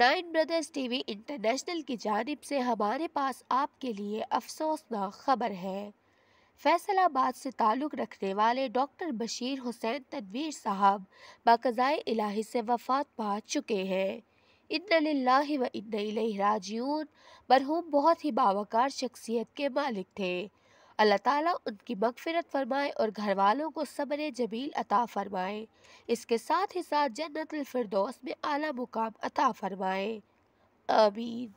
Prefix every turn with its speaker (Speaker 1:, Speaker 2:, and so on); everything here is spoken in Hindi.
Speaker 1: नाइन ब्रदर्स टीवी इंटरनेशनल की जानब से हमारे पास आपके लिए अफसोसनाक खबर है फैसलाबाद से ताल्लुक़ रखने वाले डॉक्टर बशीर हुसैन तनवीर साहब बाकज़ाए इलाही से वफात पा चुके हैं इन व इन राजीन मरहूम बहुत ही बावकार शख्सियत के मालिक थे अल्लाह ताला उनकी मगफिरत फरमाए और घर वालों को सब्र जमील अता फरमाए इसके साथ ही साथ जन्नतफरदौस में आला मुकाम अता फरमाए आमीन